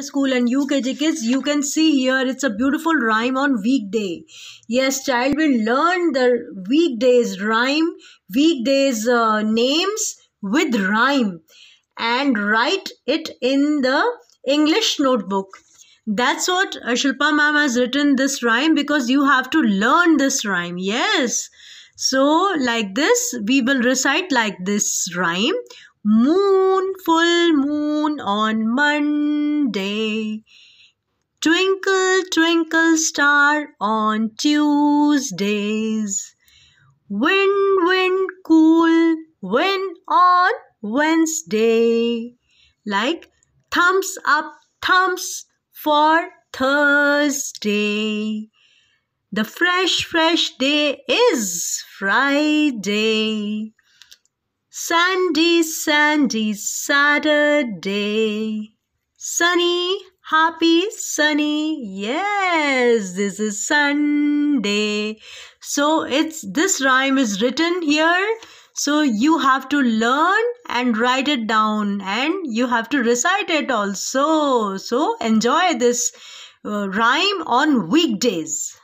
school and UKG kids, you can see here it's a beautiful rhyme on weekday. Yes, child will learn the weekdays rhyme, weekdays uh, names with rhyme and write it in the English notebook. That's what Shilpa ma'am has written this rhyme because you have to learn this rhyme. Yes. So like this, we will recite like this rhyme. Moon, full moon on Monday Twinkle, twinkle star on Tuesdays. Wind, wind, cool, win on Wednesday. Like thumbs up, thumbs for Thursday. The fresh, fresh day is Friday. Sandy, sandy, Saturday. Sunny, happy, sunny. Yes, this is Sunday. So it's this rhyme is written here. So you have to learn and write it down and you have to recite it also. So enjoy this uh, rhyme on weekdays.